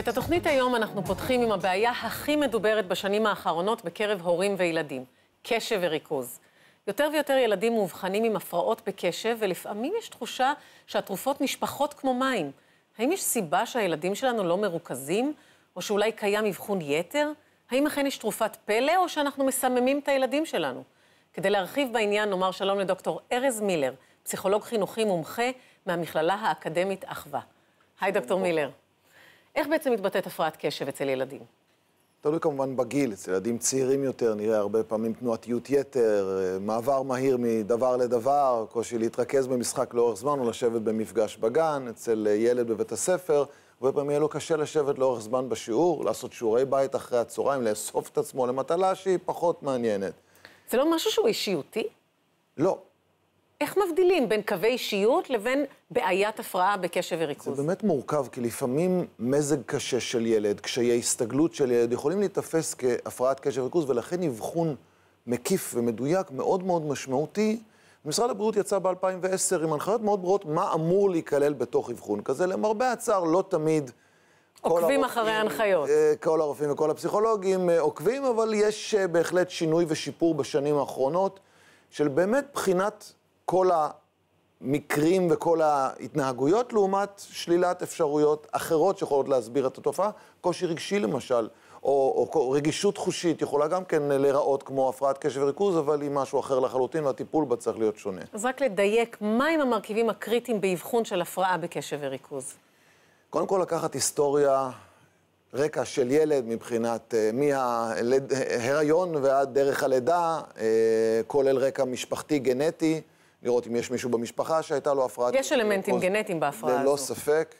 ואת התוכנית היום אנחנו פותחים עם הבעיה הכי מדוברת בשנים האחרונות בקרב הורים וילדים, קשב וריכוז. יותר ויותר ילדים מאובחנים עם הפרעות בקשב, ולפעמים יש תחושה שהתרופות נשפכות כמו מים. האם יש סיבה שהילדים שלנו לא מרוכזים, או שאולי קיים אבחון יתר? האם אכן יש תרופת פלא, או שאנחנו מסממים את הילדים שלנו? כדי להרחיב בעניין, נאמר שלום לדוקטור ארז מילר, פסיכולוג חינוכי מומחה מהמכללה האקדמית אחווה. היי, דוקטור מילר. איך בעצם מתבטאת הפרעת קשב אצל ילדים? תלוי כמובן בגיל, אצל ילדים צעירים יותר נראה הרבה פעמים תנועתיות יתר, אה, מעבר מהיר מדבר לדבר, קושי להתרכז במשחק לאורך זמן או לשבת במפגש בגן, אצל ילד בבית הספר, הרבה פעמים יהיה לו קשה לשבת לאורך זמן בשיעור, לעשות שיעורי בית אחרי הצהריים, לאסוף את עצמו למטלה שהיא פחות מעניינת. זה לא משהו שהוא אישיותי? לא, איך מבדילים בין קווי אישיות לבין בעיית הפרעה בקשב וריכוז? זה באמת מורכב, כי לפעמים מזג קשה של ילד, קשיי הסתגלות של ילד, יכולים להיתפס כהפרעת קשב וריכוז, ולכן אבחון מקיף ומדויק מאוד מאוד משמעותי. משרד הבריאות יצא ב-2010 עם הנחיות מאוד ברורות מה אמור להיכלל בתוך אבחון כזה. למרבה הצער, לא תמיד... עוקבים אחרי ההנחיות. אה, כל הרופאים וכל הפסיכולוגים אה, עוקבים, אבל יש אה, בהחלט שינוי ושיפור בשנים האחרונות של באמת בחינת כל המקרים וכל ההתנהגויות, לעומת שלילת אפשרויות אחרות שיכולות להסביר את התופעה, קושי רגשי למשל, או, או רגישות חושית יכולה גם כן להיראות כמו הפרעת קשב וריכוז, אבל היא משהו אחר לחלוטין, והטיפול בה צריך להיות שונה. אז רק לדייק, מהם המרכיבים הקריטיים באבחון של הפרעה בקשב וריכוז? קודם כל לקחת היסטוריה, רקע של ילד מבחינת uh, אה, מההיריון ועד דרך הלידה, uh, כולל רקע משפחתי גנטי. לראות אם יש מישהו במשפחה שהייתה לו הפרעת... יש אלמנטים פוסט... גנטיים בהפרעה ללא הזו. ללא ספק.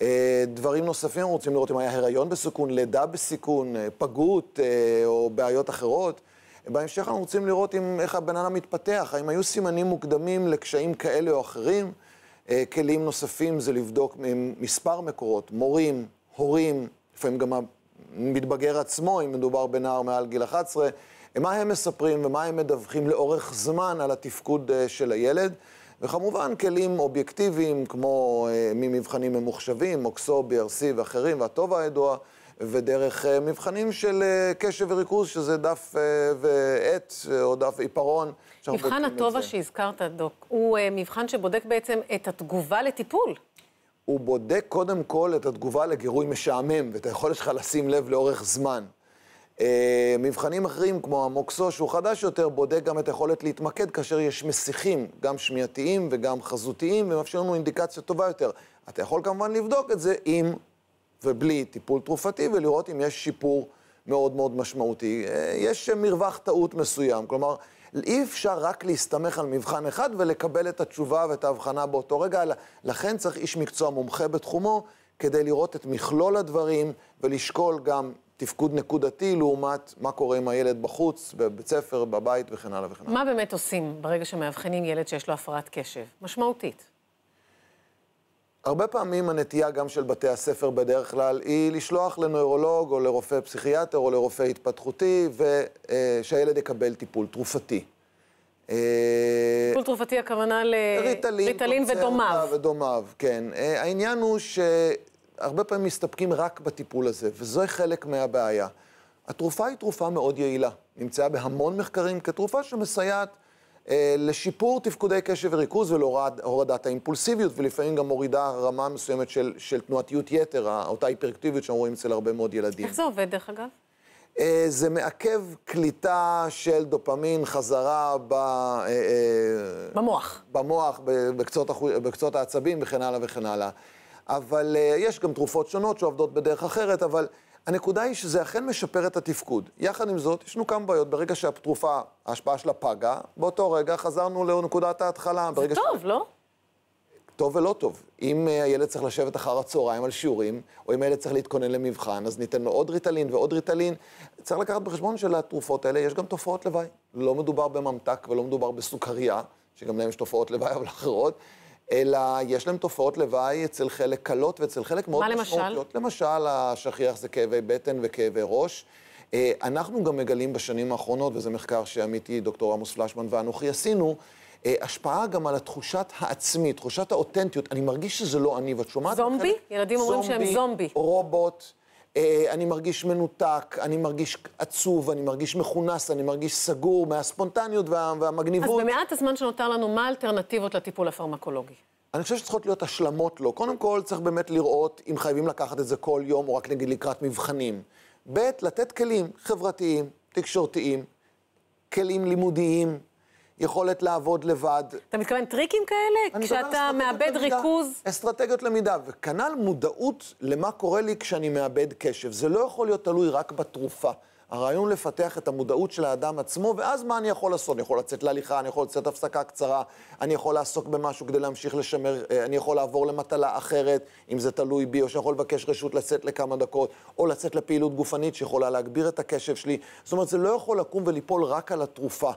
אה, דברים נוספים, רוצים לראות אם היה הריון בסיכון, לידה בסיכון, אה, פגות אה, או בעיות אחרות. בהמשך אנחנו רוצים לראות אם, איך הבן אדם מתפתח, האם היו סימנים מוקדמים לקשיים כאלה או אחרים. כלים נוספים זה לבדוק מספר מקורות, מורים, הורים, לפעמים גם המתבגר עצמו, אם מדובר בנער מעל גיל 11, מה הם מספרים ומה הם מדווחים לאורך זמן על התפקוד אה, של הילד. וכמובן כלים אובייקטיביים כמו אה, ממבחנים ממוחשבים, מוקסו, BRC ואחרים, והטוב הידוע, ודרך אה, מבחנים של אה, קשב וריכוז, שזה דף אה, ועט אה, או דף עיפרון. מבחן הטובה שהזכרת, דוק, הוא אה, מבחן שבודק בעצם את התגובה לטיפול. הוא בודק קודם כל את התגובה לגירוי משעמם, ואת היכולת שלך לשים לב לאורך זמן. אה, מבחנים אחרים, כמו המוקסו, שהוא חדש יותר, בודק גם את היכולת להתמקד כאשר יש מסיכים, גם שמיעתיים וגם חזותיים, ומאפשר לנו אינדיקציה טובה יותר. אתה יכול כמובן לבדוק את זה עם ובלי טיפול תרופתי, ולראות אם יש שיפור מאוד מאוד משמעותי. אה, יש מרווח טעות מסוים, כלומר... אי אפשר רק להסתמך על מבחן אחד ולקבל את התשובה ואת ההבחנה באותו רגע, אלא לכן צריך איש מקצוע מומחה בתחומו כדי לראות את מכלול הדברים ולשקול גם תפקוד נקודתי לעומת מה קורה עם הילד בחוץ, בבית ספר, בבית וכן הלאה וכן הלאה. מה באמת עושים ברגע שמאבחנים ילד שיש לו הפרעת קשב? משמעותית. הרבה פעמים הנטייה גם של בתי הספר בדרך כלל היא לשלוח לנוירולוג או לרופא פסיכיאטר או לרופא התפתחותי ושהילד אה, יקבל טיפול תרופתי. אה, טיפול תרופתי הכוונה ל... ריטלין, ריטלין ודומיו. אה, ודומיו, כן. העניין הוא ש... הרבה פעמים מסתפקים רק בטיפול הזה, וזה חלק מהבעיה. התרופה היא תרופה מאוד יעילה, נמצאה בהמון מחקרים כתרופה שמסייעת אה, לשיפור תפקודי קשב וריכוז ולהורדת האימפולסיביות, ולפעמים גם מורידה רמה מסוימת של, של תנועתיות יתר, אותה היפרקטיביות שאנחנו רואים אצל הרבה מאוד ילדים. איך זה עובד, דרך אגב? Uh, זה מעכב קליטה של דופמין חזרה ב... uh, uh, במוח. במוח, בקצות, החו... בקצות העצבים וכן הלאה וכן הלאה. אבל uh, יש גם תרופות שונות שעובדות בדרך אחרת, אבל הנקודה היא שזה אכן משפר את התפקוד. יחד עם זאת, ישנו כמה בעיות. ברגע שהתרופה, ההשפעה שלה פגה, באותו רגע חזרנו לנקודת ההתחלה. זה טוב, ש... לא? טוב ולא טוב. אם uh, הילד צריך לשבת אחר הצהריים על שיעורים, או אם הילד צריך להתכונן למבחן, אז ניתן לו עוד ריטלין ועוד ריטלין. צריך לקחת בחשבון שלתרופות האלה יש גם תופעות לוואי. לא מדובר בממתק ולא מדובר בסוכריה, שגם להם יש תופעות לוואי אבל אחרות. אלא יש להם תופעות לוואי אצל חלק קלות ואצל חלק מאוד משמעותיות. מה למשל? למשל, השכיח זה כאבי בטן וכאבי ראש. אה, אנחנו גם מגלים בשנים האחרונות, וזה מחקר שעמיתי, דוקטור עמוס פלשמן ואנוכי עשינו, אה, השפעה גם על התחושת העצמי, תחושת האותנטיות. אני מרגיש שזה לא אני, ואת שומעת? זומבי? ילדים אומרים שהם זומבי. רובוט. אה, אני מרגיש מנותק, אני מרגיש עצוב, אני מרגיש מכונס, אני מרגיש סגור מהספונטניות וה, והמגניבות. אז במעט הזמן שנותר לנו, מה האלטרנטיבות לטיפול הפרמקולוגי? אני חושב שצריכות להיות השלמות לו. קודם כל, צריך באמת לראות אם חייבים לקחת את זה כל יום, או רק נגיד לקראת מבחנים. ב', לתת כלים חברתיים, תקשורתיים, כלים לימודיים, יכולת לעבוד לבד. אתה מתכוון טריקים כאלה? כשאתה מאבד ריכוז? אסטרטגיות למידה, וכנ"ל מודעות למה קורה לי כשאני מאבד קשב. זה לא יכול להיות תלוי רק בתרופה. הרעיון לפתח את המודעות של האדם עצמו, ואז מה אני יכול לעשות? אני יכול לצאת להליכה, אני יכול לצאת הפסקה קצרה, אני יכול לעסוק במשהו כדי להמשיך לשמר, אה, אני יכול לעבור למטלה אחרת, אם זה תלוי בי, או שאני יכול לבקש רשות לצאת לכמה דקות, או לצאת לפעילות גופנית שיכולה להגביר את הקשב שלי. זאת אומרת, זה לא יכול לקום וליפול רק על התרופה.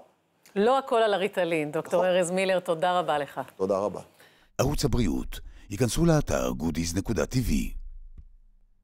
לא הכל על הריטלין. דוקטור נכון. ארז מילר, תודה רבה לך. תודה רבה. ערוץ הבריאות, ייכנסו לאתר goodies.tv.